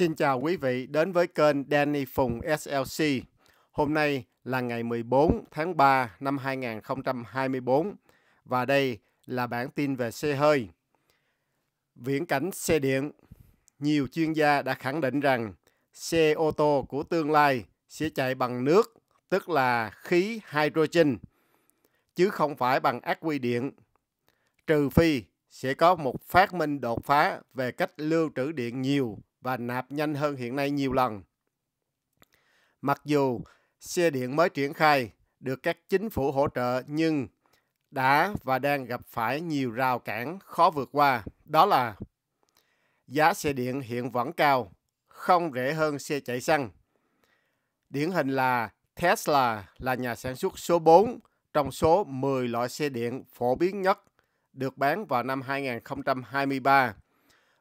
Xin chào quý vị đến với kênh Danny Phùng SLC. Hôm nay là ngày 14 tháng 3 năm 2024 và đây là bản tin về xe hơi. Viễn cảnh xe điện. Nhiều chuyên gia đã khẳng định rằng xe ô tô của tương lai sẽ chạy bằng nước, tức là khí hydrogen, chứ không phải bằng ác quy điện. Trừ phi sẽ có một phát minh đột phá về cách lưu trữ điện nhiều và nạp nhanh hơn hiện nay nhiều lần. Mặc dù xe điện mới triển khai được các chính phủ hỗ trợ nhưng đã và đang gặp phải nhiều rào cản khó vượt qua, đó là giá xe điện hiện vẫn cao, không rẻ hơn xe chạy xăng. Điển hình là Tesla là nhà sản xuất số 4 trong số 10 loại xe điện phổ biến nhất được bán vào năm 2023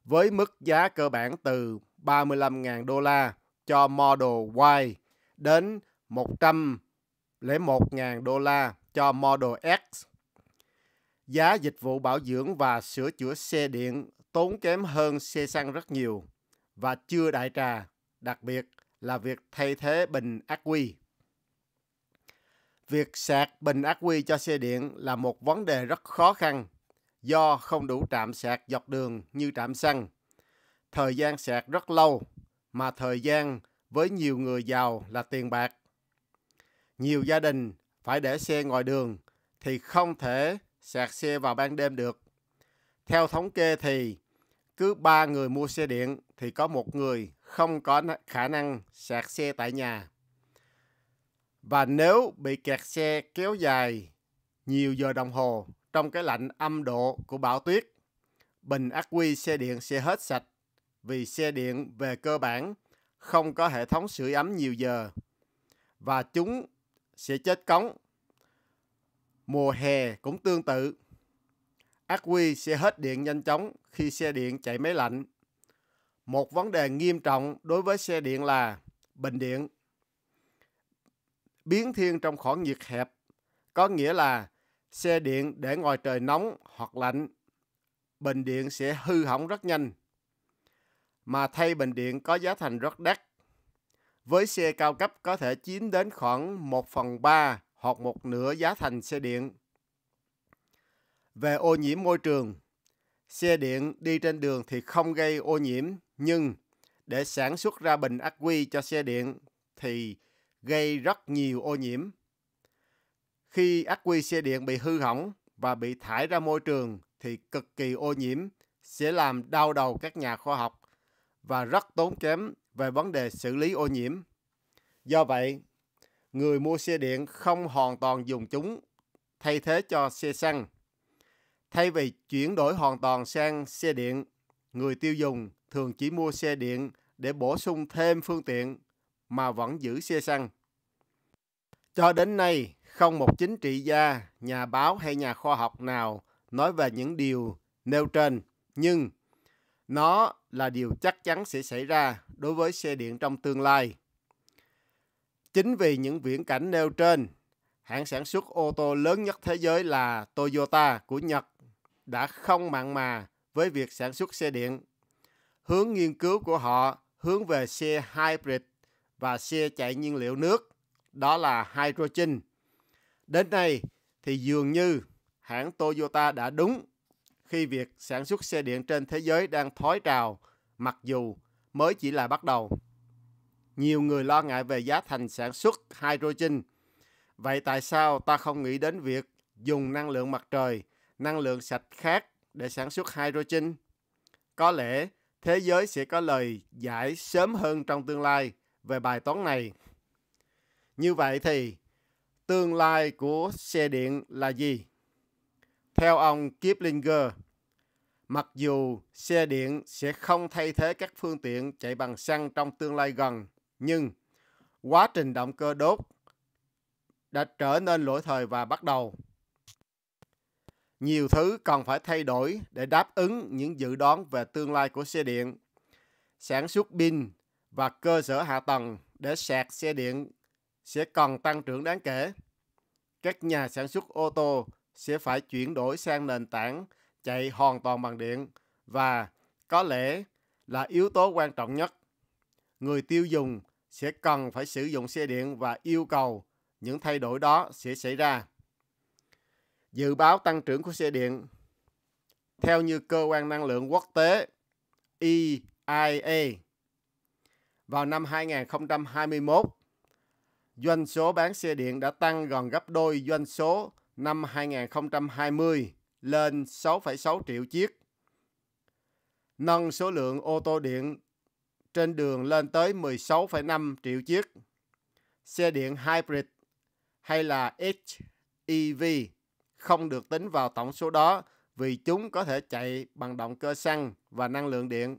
với mức giá cơ bản từ 35.000 đô la cho Model Y đến 101.000 đô la cho Model X. Giá dịch vụ bảo dưỡng và sửa chữa xe điện tốn kém hơn xe xăng rất nhiều và chưa đại trà, đặc biệt là việc thay thế bình ắc quy. Việc sạc bình ắc quy cho xe điện là một vấn đề rất khó khăn do không đủ trạm sạc dọc đường như trạm xăng. Thời gian sạc rất lâu, mà thời gian với nhiều người giàu là tiền bạc. Nhiều gia đình phải để xe ngoài đường thì không thể sạc xe vào ban đêm được. Theo thống kê thì cứ 3 người mua xe điện thì có một người không có khả năng sạc xe tại nhà. Và nếu bị kẹt xe kéo dài nhiều giờ đồng hồ trong cái lạnh âm độ của bão tuyết. Bình ắc quy xe điện sẽ hết sạch vì xe điện về cơ bản không có hệ thống sưởi ấm nhiều giờ và chúng sẽ chết cống. Mùa hè cũng tương tự. Ác quy sẽ hết điện nhanh chóng khi xe điện chạy máy lạnh. Một vấn đề nghiêm trọng đối với xe điện là bình điện. Biến thiên trong khoảng nhiệt hẹp có nghĩa là Xe điện để ngoài trời nóng hoặc lạnh, bình điện sẽ hư hỏng rất nhanh. Mà thay bình điện có giá thành rất đắt. Với xe cao cấp có thể chiếm đến khoảng 1 phần 3 hoặc một nửa giá thành xe điện. Về ô nhiễm môi trường, xe điện đi trên đường thì không gây ô nhiễm, nhưng để sản xuất ra bình ắc quy cho xe điện thì gây rất nhiều ô nhiễm. Khi ắc quy xe điện bị hư hỏng và bị thải ra môi trường thì cực kỳ ô nhiễm, sẽ làm đau đầu các nhà khoa học và rất tốn kém về vấn đề xử lý ô nhiễm. Do vậy, người mua xe điện không hoàn toàn dùng chúng thay thế cho xe xăng. Thay vì chuyển đổi hoàn toàn sang xe điện, người tiêu dùng thường chỉ mua xe điện để bổ sung thêm phương tiện mà vẫn giữ xe xăng. Cho đến nay, không một chính trị gia, nhà báo hay nhà khoa học nào nói về những điều nêu trên, nhưng nó là điều chắc chắn sẽ xảy ra đối với xe điện trong tương lai. Chính vì những viễn cảnh nêu trên, hãng sản xuất ô tô lớn nhất thế giới là Toyota của Nhật đã không mặn mà với việc sản xuất xe điện. Hướng nghiên cứu của họ hướng về xe hybrid và xe chạy nhiên liệu nước đó là hydrogen. Đến nay thì dường như hãng Toyota đã đúng khi việc sản xuất xe điện trên thế giới đang thói trào mặc dù mới chỉ là bắt đầu. Nhiều người lo ngại về giá thành sản xuất hydrogen. Vậy tại sao ta không nghĩ đến việc dùng năng lượng mặt trời, năng lượng sạch khác để sản xuất hydrogen? Có lẽ thế giới sẽ có lời giải sớm hơn trong tương lai về bài toán này. Như vậy thì tương lai của xe điện là gì? Theo ông Kiplinger, mặc dù xe điện sẽ không thay thế các phương tiện chạy bằng xăng trong tương lai gần, nhưng quá trình động cơ đốt đã trở nên lỗi thời và bắt đầu. Nhiều thứ còn phải thay đổi để đáp ứng những dự đoán về tương lai của xe điện. Sản xuất pin và cơ sở hạ tầng để sạc xe điện sẽ còn tăng trưởng đáng kể. Các nhà sản xuất ô tô sẽ phải chuyển đổi sang nền tảng chạy hoàn toàn bằng điện và có lẽ là yếu tố quan trọng nhất. Người tiêu dùng sẽ cần phải sử dụng xe điện và yêu cầu những thay đổi đó sẽ xảy ra. Dự báo tăng trưởng của xe điện theo như cơ quan năng lượng quốc tế EIA vào năm 2021 doanh số bán xe điện đã tăng gần gấp đôi doanh số năm 2020 lên 6,6 triệu chiếc. Nâng số lượng ô tô điện trên đường lên tới 16,5 triệu chiếc. Xe điện hybrid hay là HEV không được tính vào tổng số đó vì chúng có thể chạy bằng động cơ xăng và năng lượng điện.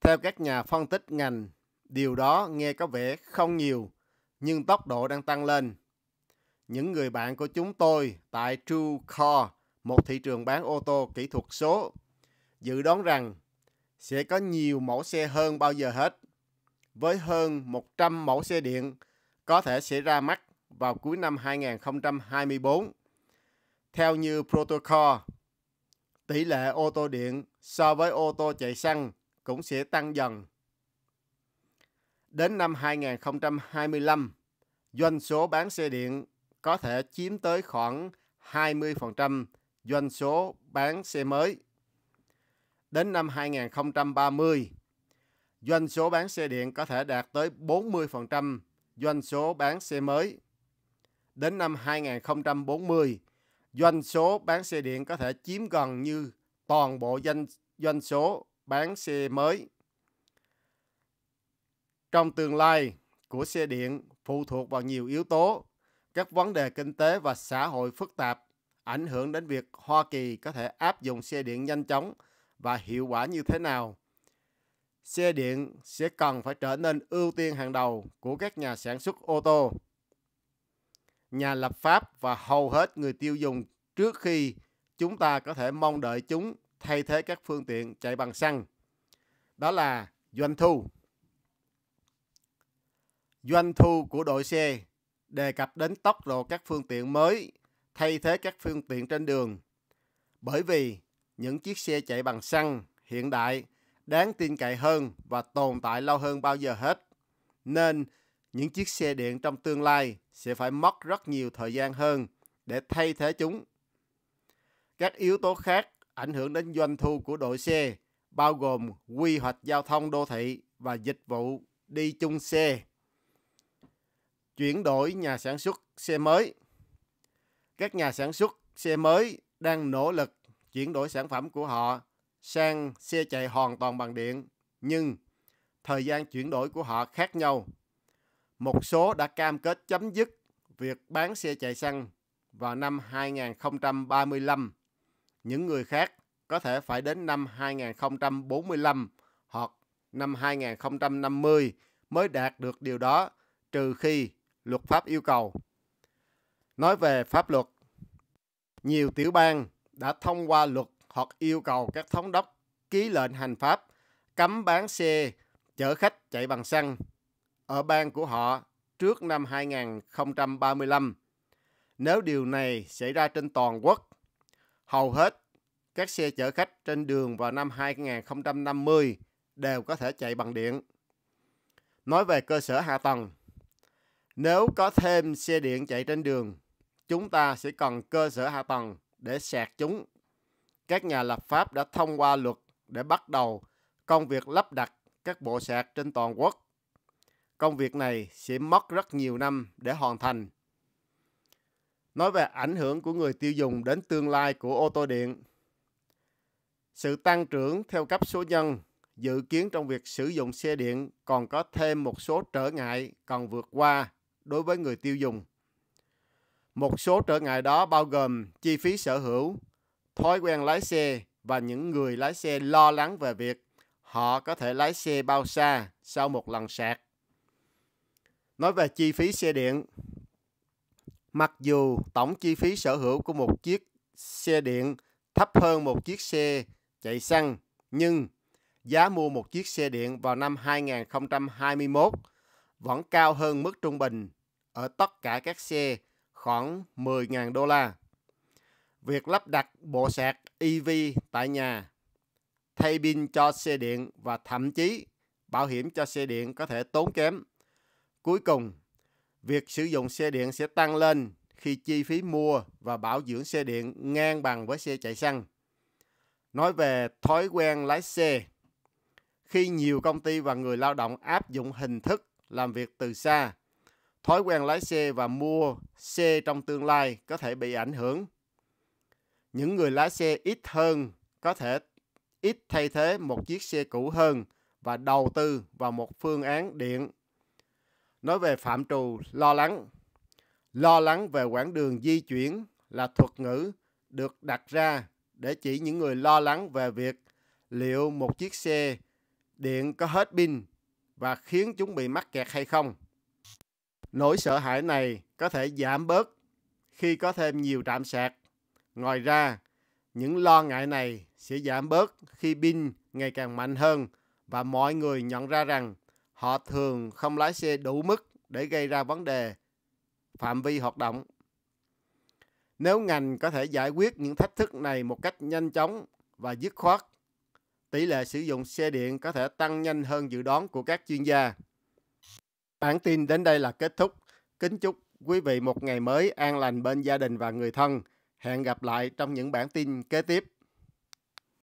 Theo các nhà phân tích ngành, Điều đó nghe có vẻ không nhiều, nhưng tốc độ đang tăng lên. Những người bạn của chúng tôi tại TrueCore, một thị trường bán ô tô kỹ thuật số, dự đoán rằng sẽ có nhiều mẫu xe hơn bao giờ hết. Với hơn 100 mẫu xe điện có thể sẽ ra mắt vào cuối năm 2024. Theo như Protocol, tỷ lệ ô tô điện so với ô tô chạy xăng cũng sẽ tăng dần. Đến năm 2025, doanh số bán xe điện có thể chiếm tới khoảng 20% doanh số bán xe mới. Đến năm 2030, doanh số bán xe điện có thể đạt tới 40% doanh số bán xe mới. Đến năm 2040, doanh số bán xe điện có thể chiếm gần như toàn bộ doanh, doanh số bán xe mới. Trong tương lai của xe điện phụ thuộc vào nhiều yếu tố, các vấn đề kinh tế và xã hội phức tạp ảnh hưởng đến việc Hoa Kỳ có thể áp dụng xe điện nhanh chóng và hiệu quả như thế nào. Xe điện sẽ cần phải trở nên ưu tiên hàng đầu của các nhà sản xuất ô tô, nhà lập pháp và hầu hết người tiêu dùng trước khi chúng ta có thể mong đợi chúng thay thế các phương tiện chạy bằng xăng. Đó là doanh thu doanh thu của đội xe, đề cập đến tốc độ các phương tiện mới thay thế các phương tiện trên đường. Bởi vì những chiếc xe chạy bằng xăng hiện đại đáng tin cậy hơn và tồn tại lâu hơn bao giờ hết. Nên những chiếc xe điện trong tương lai sẽ phải mất rất nhiều thời gian hơn để thay thế chúng. Các yếu tố khác ảnh hưởng đến doanh thu của đội xe bao gồm quy hoạch giao thông đô thị và dịch vụ đi chung xe chuyển đổi nhà sản xuất xe mới. Các nhà sản xuất xe mới đang nỗ lực chuyển đổi sản phẩm của họ sang xe chạy hoàn toàn bằng điện, nhưng thời gian chuyển đổi của họ khác nhau. Một số đã cam kết chấm dứt việc bán xe chạy xăng vào năm 2035. Những người khác có thể phải đến năm 2045 hoặc năm 2050 mới đạt được điều đó trừ khi luật pháp yêu cầu. Nói về pháp luật, nhiều tiểu bang đã thông qua luật hoặc yêu cầu các thống đốc ký lệnh hành pháp cấm bán xe chở khách chạy bằng xăng ở bang của họ trước năm 2035. Nếu điều này xảy ra trên toàn quốc, hầu hết các xe chở khách trên đường vào năm 2050 đều có thể chạy bằng điện. Nói về cơ sở hạ tầng, nếu có thêm xe điện chạy trên đường, chúng ta sẽ cần cơ sở hạ tầng để sạc chúng. Các nhà lập pháp đã thông qua luật để bắt đầu công việc lắp đặt các bộ sạc trên toàn quốc. Công việc này sẽ mất rất nhiều năm để hoàn thành. Nói về ảnh hưởng của người tiêu dùng đến tương lai của ô tô điện. Sự tăng trưởng theo cấp số nhân dự kiến trong việc sử dụng xe điện còn có thêm một số trở ngại cần vượt qua đối với người tiêu dùng. Một số trở ngại đó bao gồm chi phí sở hữu, thói quen lái xe và những người lái xe lo lắng về việc họ có thể lái xe bao xa sau một lần sạc. Nói về chi phí xe điện, mặc dù tổng chi phí sở hữu của một chiếc xe điện thấp hơn một chiếc xe chạy xăng, nhưng giá mua một chiếc xe điện vào năm 2021 vẫn cao hơn mức trung bình ở tất cả các xe khoảng 10.000 đô la. Việc lắp đặt bộ sạc EV tại nhà, thay pin cho xe điện và thậm chí bảo hiểm cho xe điện có thể tốn kém. Cuối cùng, việc sử dụng xe điện sẽ tăng lên khi chi phí mua và bảo dưỡng xe điện ngang bằng với xe chạy xăng. Nói về thói quen lái xe, khi nhiều công ty và người lao động áp dụng hình thức làm việc từ xa thói quen lái xe và mua xe trong tương lai có thể bị ảnh hưởng. Những người lái xe ít hơn có thể ít thay thế một chiếc xe cũ hơn và đầu tư vào một phương án điện. Nói về phạm trù lo lắng. Lo lắng về quãng đường di chuyển là thuật ngữ được đặt ra để chỉ những người lo lắng về việc liệu một chiếc xe điện có hết pin và khiến chúng bị mắc kẹt hay không. Nỗi sợ hãi này có thể giảm bớt khi có thêm nhiều trạm sạc. Ngoài ra, những lo ngại này sẽ giảm bớt khi pin ngày càng mạnh hơn và mọi người nhận ra rằng họ thường không lái xe đủ mức để gây ra vấn đề phạm vi hoạt động. Nếu ngành có thể giải quyết những thách thức này một cách nhanh chóng và dứt khoát, tỷ lệ sử dụng xe điện có thể tăng nhanh hơn dự đoán của các chuyên gia. Bản tin đến đây là kết thúc. Kính chúc quý vị một ngày mới an lành bên gia đình và người thân. Hẹn gặp lại trong những bản tin kế tiếp.